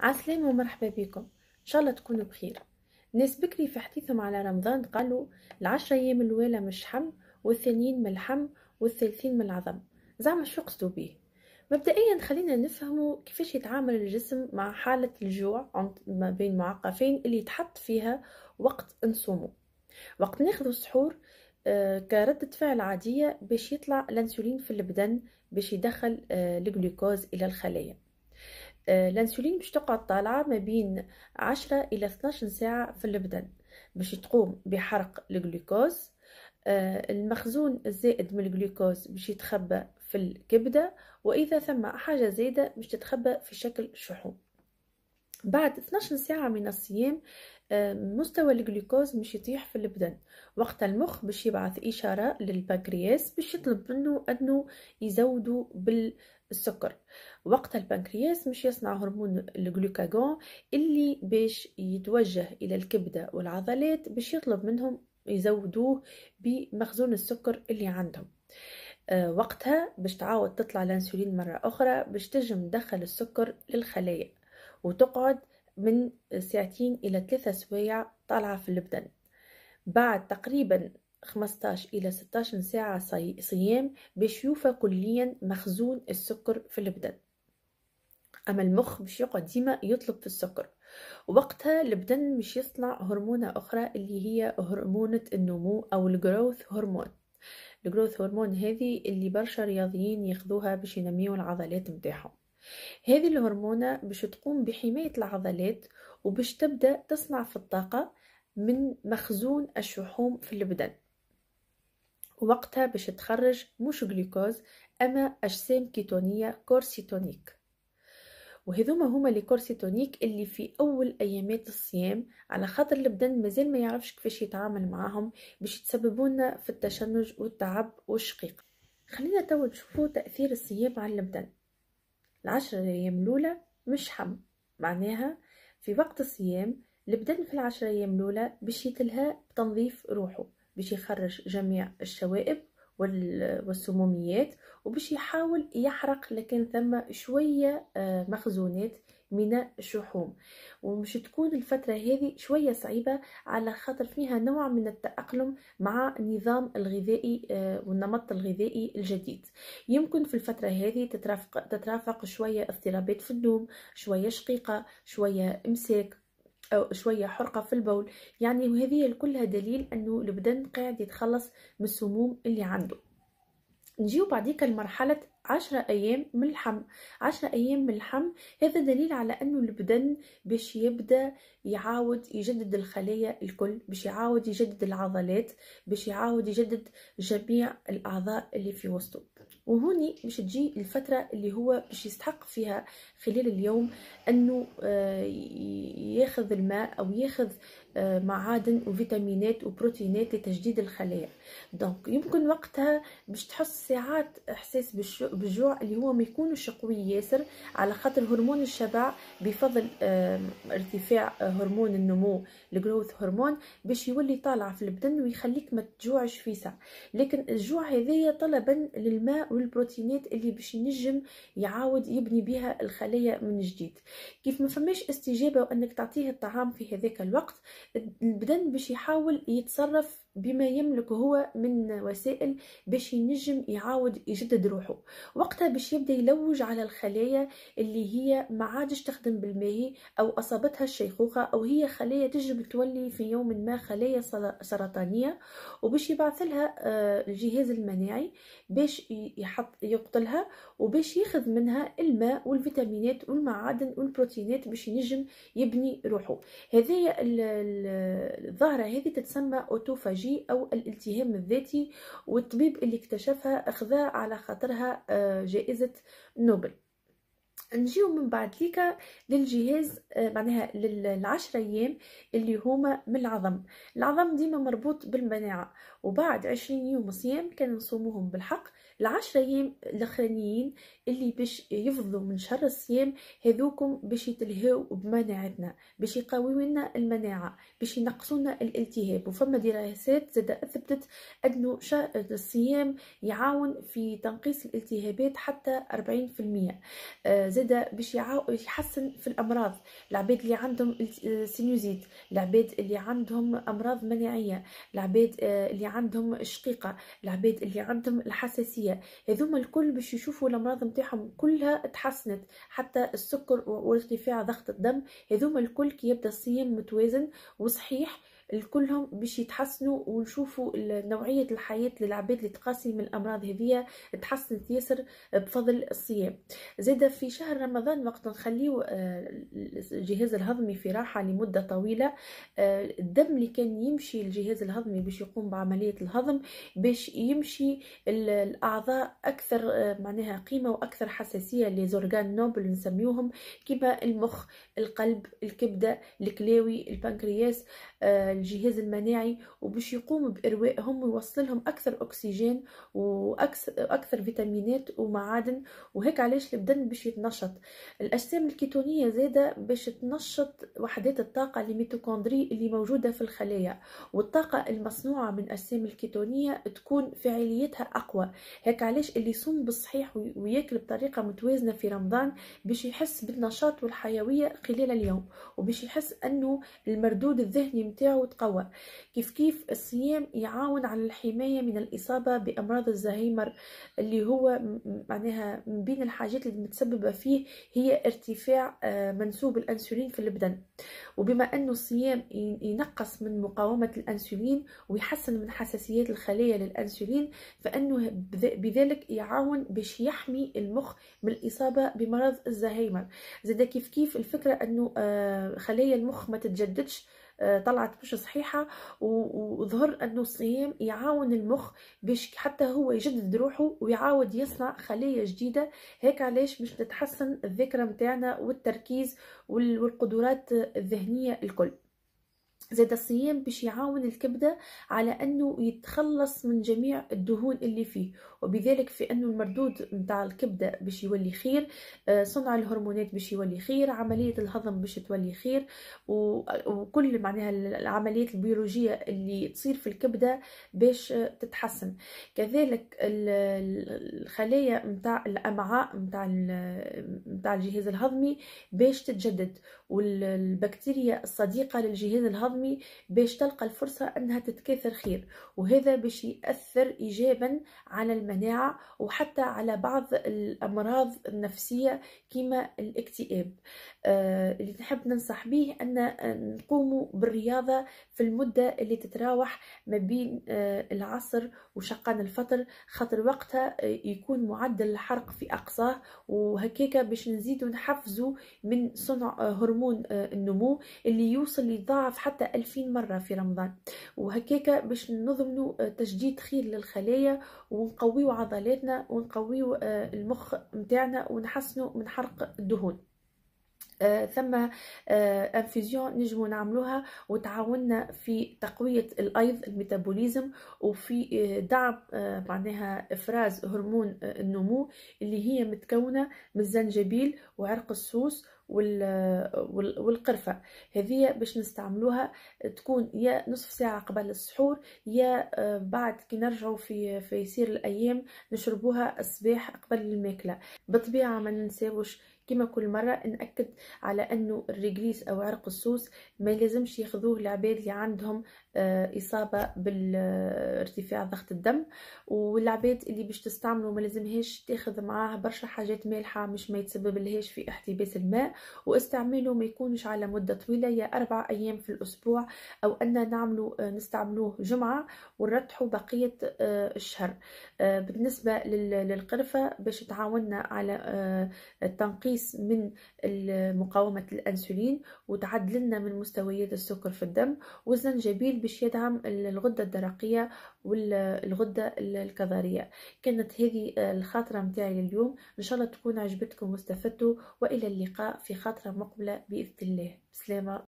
عسلام ومرحبا بكم ان شاء الله تكونوا بخير ناس بكري في حديثهم على رمضان قالوا العشرة ايام الاولى من الشحم والثانيين من الحم والثالثين من العظم زعما شو قصدوا به مبدئيا خلينا نفهموا كيفاش يتعامل الجسم مع حالة الجوع ما بين معقفين اللي يتحط فيها وقت نصومه وقت ناخذ السحور آه، كردة فعل عادية باش يطلع الانسولين في البدن باش يدخل آه، الجلوكوز الى الخلايا آه، الانسولين باش تقعد طالعه ما بين 10 الى 12 ساعه في البدن باش تقوم بحرق الجلوكوز آه، المخزون الزائد من الجلوكوز باش يتخبى في الكبده واذا ثم حاجه زايده باش تتخبى في شكل شحوم بعد 12 ساعه من الصيام مستوى الجلوكوز مش يطيح في البدن وقت المخ باش يبعث اشاره للبنكرياس باش يطلب منه انه يزودوا بالسكر وقت البنكرياس مش يصنع هرمون الجلوكاجون اللي باش يتوجه الى الكبده والعضلات باش يطلب منهم يزودوه بمخزون السكر اللي عندهم آه، وقتها باش تعاود تطلع الانسولين مره اخرى باش تجم تدخل السكر للخلايا وتقعد من ساعتين إلى ثلاثة سوايع طالعة في البدن بعد تقريبا 15 إلى 16 ساعة صيام باش يوفى كليا مخزون السكر في البدن أما المخ باش يقعد ديما يطلب في السكر وقتها البدن مش يصنع هرمونة أخرى اللي هي هرمونة النمو أو الجروث هرمون الجروث هرمون هذه اللي برشا رياضيين ياخذوها باش ينميو العضلات متاعهم هذه الهرمونة باش تقوم بحماية العضلات وباش تبدأ تصنع في الطاقة من مخزون الشحوم في البدن وقتها باش تخرج مش جلوكوز أما أجسام كيتونية كورسيتونيك وهذوما هما لي كورسيتونيك اللي في اول ايامات الصيام على خاطر البدن مازال ما يعرفش كيفاش يتعامل معاهم باش يتسببون في التشنج والتعب والشقيق خلينا توا نشوفوا تاثير الصيام على البدن العشرة أيام الأولى مش حم معناها في وقت الصيام البدن في العشرة أيام الأولى باش يتلهى بتنظيف روحه باش يخرج جميع الشوائب والسموميات وباش يحاول يحرق لكن ثم شوية آه، مخزونات من الشحوم ومش تكون الفترة هذه شوية صعيبة على خاطر فيها نوع من التأقلم مع النظام الغذائي آه، والنمط الغذائي الجديد يمكن في الفترة هذه تترافق, تترافق شوية اضطرابات في النوم شوية شقيقة شوية امساك أو شوية حرقة في البول يعني وهذه كلها دليل أنه البدن قاعد يتخلص من السموم اللي عنده نجيو بعديك لمرحلة عشرة أيام من الحمل عشرة أيام من الحمل هذا دليل على أنه البدن باش يبدأ يعاود يجدد الخلايا الكل باش يعاود يجدد العضلات باش يعاود يجدد جميع الأعضاء اللي في وسطه وهوني باش تجي الفترة اللي هو باش يستحق فيها خلال اليوم أنه آه، ياخذ الماء او ياخذ آه، معادن وفيتامينات وبروتينات لتجديد الخلايا دونك يمكن وقتها باش تحس ساعات احساس بالجوع اللي هو ما يكونش قوي ياسر على خاطر هرمون الشبع بفضل ارتفاع آه، هرمون النمو الجروث هرمون باش يولي طالع في البدن ويخليك ما تجوعش في ساعه لكن الجوع هذايا طلبا للماء والبروتينات اللي باش ينجم يعاود يبني بها الخلايا من جديد كيف ما فماش استجابه وانك تعطيه الطعام في هذاك الوقت البدن باش يحاول يتصرف بما يملك هو من وسائل باش ينجم يعاود يجدد روحه وقتها باش يبدا يلوج على الخلايا اللي هي ما عادش تخدم بالماهي او اصابتها الشيخوخه او هي خلايا تجب تولي في يوم ما خلايا سرطانيه وباش يبعث لها آه، الجهاز المناعي باش يحط يقتلها وباش ياخذ منها الماء والفيتامينات والمعادن والبروتينات باش ينجم يبني روحه هذه الظاهره هذه تتسمى اوتوفاجي الزوجي أو الالتهام الذاتي والطبيب اللي اكتشفها أخذها على خاطرها آه، جائزة نوبل نجيو من بعد ليكا للجهاز آه، معناها للعشرة ايام اللي هما من العظم العظم ديما مربوط بالمناعه وبعد 20 يوم صيام كان نصومهم بالحق العشرة ايام الاخرانيين اللي باش يفضلوا من شهر الصيام هذوكم باش يتلهوا بمناعتنا باش يقويو لنا المناعه باش ينقصونا الالتهاب وفما دراسات زاد اثبتت انه شهر الصيام يعاون في تنقيص الالتهابات حتى 40% آه زاد باش يحسن في الامراض العباد اللي عندهم آه، سينوزيت العباد اللي عندهم امراض مناعيه العباد آه، اللي عندهم عندهم الشقيقة العباد اللي عندهم الحساسيه هذوما الكل باش يشوفوا الامراض نتاعهم كلها تحسنت حتى السكر وارتفاع ضغط الدم هذوما الكل كي يبدا الصيام متوازن وصحيح الكلهم باش يتحسنوا ونشوفوا نوعيه الحياه للعباد اللي تقاسي من الامراض هذيا تحسنت ياسر بفضل الصيام زادا في شهر رمضان وقت نخليو آه، الجهاز الهضمي في راحه لمده طويله آه، الدم اللي كان يمشي الجهاز الهضمي باش يقوم بعمليه الهضم باش يمشي الاعضاء اكثر آه، معناها قيمه واكثر حساسيه لزورغان نوبل نسميوهم كما المخ القلب الكبده الكلاوي البنكرياس الجهاز المناعي وباش يقوم بإروائهم ويوصلهم أكثر أكسجين وأكثر أكثر فيتامينات ومعادن وهيك علاش البدن باش يتنشط الأجسام الكيتونية زادة باش تنشط وحدات الطاقة الميتوكوندري اللي موجودة في الخلايا والطاقة المصنوعة من أجسام الكيتونية تكون فعاليتها أقوى هيك علاش اللي يصوم بالصحيح وياكل بطريقة متوازنة في رمضان باش يحس بالنشاط والحيوية خلال اليوم وباش يحس أنه المردود الذهني متاعو وتقوى كيف كيف الصيام يعاون على الحماية من الإصابة بأمراض الزهايمر اللي هو معناها من بين الحاجات اللي متسببة فيه هي ارتفاع آه، منسوب الأنسولين في البدن وبما أنه الصيام ينقص من مقاومة الأنسولين ويحسن من حساسيات الخلايا للأنسولين فأنه بذلك يعاون باش يحمي المخ من الإصابة بمرض الزهايمر زاد كيف كيف الفكرة أنه آه، خلايا المخ ما تتجددش آه، طلعت مش صحيحه وظهر انه الصيام يعاون المخ باش حتى هو يجدد روحه ويعاود يصنع خلايا جديده هيك علاش باش تتحسن الذاكره متاعنا والتركيز والقدرات الذهنيه الكل زيت الصيام باش يعاون الكبدة على أنه يتخلص من جميع الدهون اللي فيه وبذلك في أنه المردود متاع الكبدة باش يولي خير آه، صنع الهرمونات باش يولي خير عملية الهضم باش تولي خير وكل معناها العمليات البيولوجية اللي تصير في الكبدة باش آه، تتحسن كذلك الخلايا متاع الأمعاء متاع متاع الجهاز الهضمي باش تتجدد والبكتيريا الصديقة للجهاز الهضمي أمي باش تلقى الفرصة أنها تتكاثر خير وهذا باش يأثر إيجابا على المناعة وحتى على بعض الأمراض النفسية كما الاكتئاب آه اللي نحب ننصح به أن آه، نقوم بالرياضة في المدة اللي تتراوح ما بين آه العصر وشقان الفطر خاطر وقتها آه، يكون معدل الحرق في أقصاه وهكاك باش نزيدو نحفزو من صنع آه، هرمون النمو اللي يوصل لضعف حتى ألفين مرة في رمضان وهكاك باش نضمنوا آه، تجديد خير للخلايا ونقوي عضلاتنا ونقوي آه، المخ متاعنا ونحسن من حرق الدهون آه ثم آه انفيزيون نجمو نعملوها وتعاوننا في تقوية الأيض الميتابوليزم وفي آه دعم آه، معناها إفراز هرمون النمو اللي هي متكونة من الزنجبيل وعرق السوس والقرفه هذه باش نستعملوها تكون يا نصف ساعه قبل السحور يا آه، بعد كي نرجعوا في يسير الايام نشربوها الصباح قبل الماكله بطبيعة ما ننساوش كما كل مرة نأكد على أنه الرجليس أو عرق السوس ما لازمش ياخذوه العباد اللي عندهم آه، إصابة بالارتفاع ضغط الدم والعباد اللي باش تستعملوا ما لازمهاش تاخذ معاه برشا حاجات مالحة مش ما يتسبب لهاش في احتباس الماء واستعمله ما يكونش على مدة طويلة يا أربع أيام في الأسبوع أو أن نعمله آه، نستعملوه جمعة ونرتحوا بقية آه، الشهر بالنسبة للقرفة باش تعاوننا على التنقيص تقليص من مقاومة الأنسولين وتعدل لنا من مستويات السكر في الدم والزنجبيل باش يدعم الغدة الدرقية والغدة الكظرية كانت هذه آه، الخاطرة متاعي اليوم إن شاء الله تكون عجبتكم واستفدتوا وإلى اللقاء في خاطرة مقبلة بإذن الله بسلامة